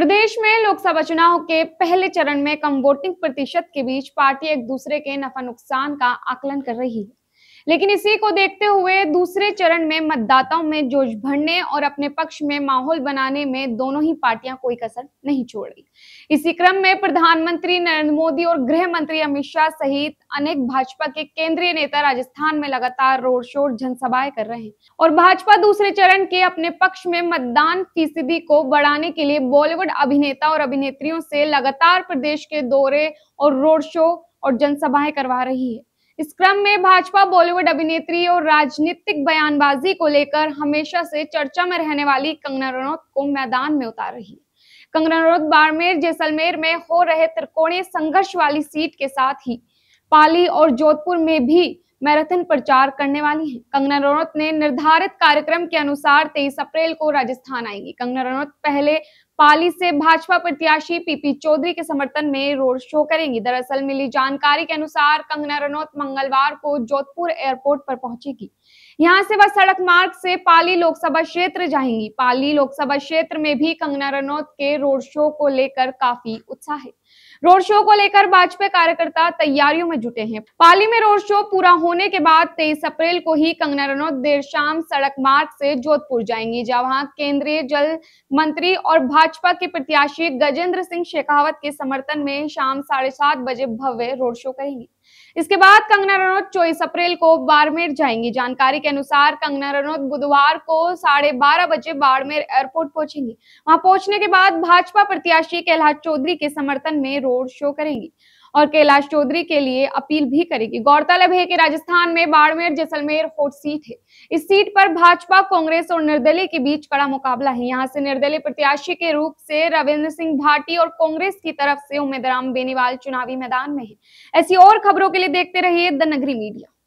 प्रदेश में लोकसभा चुनाव के पहले चरण में कम वोटिंग प्रतिशत के बीच पार्टी एक दूसरे के नफा नुकसान का आकलन कर रही है लेकिन इसी को देखते हुए दूसरे चरण में मतदाताओं में जोश भरने और अपने पक्ष में माहौल बनाने में दोनों ही पार्टियां कोई कसर नहीं छोड़ रही इसी क्रम में प्रधानमंत्री नरेंद्र मोदी और गृह मंत्री अमित शाह सहित अनेक भाजपा के केंद्रीय नेता राजस्थान में लगातार रोड शो जनसभाएं कर रहे हैं और भाजपा दूसरे चरण के अपने पक्ष में मतदान फीसदी को बढ़ाने के लिए बॉलीवुड अभिनेता और अभिनेत्रियों से लगातार प्रदेश के दौरे और रोड शो और जनसभाएं करवा रही है इस क्रम में भाजपा बॉलीवुड अभिनेत्री और राजनीतिक बयानबाजी को लेकर हमेशा से चर्चा में रहने वाली कंगना रनौत को मैदान में उतार रही है कंगना रनौत बाड़मेर जैसलमेर में हो रहे त्रिकोणीय संघर्ष वाली सीट के साथ ही पाली और जोधपुर में भी मैराथन प्रचार करने वाली है कंगना रनौत ने निर्धारित कार्यक्रम के अनुसार 23 अप्रैल को राजस्थान आएंगी कंगना रनौत पहले पाली से भाजपा प्रत्याशी पीपी चौधरी के समर्थन में रोड शो करेंगी दरअसल मिली जानकारी के अनुसार कंगना रनौत मंगलवार को जोधपुर एयरपोर्ट पर पहुंचेगी यहां से वह सड़क मार्ग से पाली लोकसभा क्षेत्र जाएंगी पाली लोकसभा क्षेत्र में भी कंगना रनौत के रोड शो को लेकर काफी उत्साह है रोड शो को लेकर भाजपा कार्यकर्ता तैयारियों में जुटे हैं पाली में रोड शो पूरा होने के बाद 23 अप्रैल को ही कंगना रनौत देर शाम सड़क मार्ग से जोधपुर जाएंगी जहां केंद्रीय जल मंत्री और भाजपा भाजपा के प्रत्याशी गजेंद्र सिंह शेखावत के समर्थन में शाम साढ़े सात बजे भव्य रोड शो करेंगे इसके बाद कंगना रनौत चौबीस अप्रैल को बाड़मेर जाएंगी जानकारी के अनुसार कंगना रनौत बुधवार को साढ़े बारह बजे बाड़मेर एयरपोर्ट पहुंचेंगी वहां पहुंचने के बाद भाजपा प्रत्याशी कैलाश चौधरी के समर्थन में रोड शो करेंगी और कैलाश चौधरी के लिए अपील भी करेगी गौरतलब है कि राजस्थान में बाड़मेर जैसलमेर होट सीट है इस सीट पर भाजपा कांग्रेस और निर्दलीय के बीच कड़ा मुकाबला है यहाँ से निर्दलीय प्रत्याशी के रूप से रविन्द्र सिंह भाटी और कांग्रेस की तरफ से उम्मीदराम बेनीवाल चुनावी मैदान में है ऐसी और खबरों के लिए देखते रहिए द नगरी मीडिया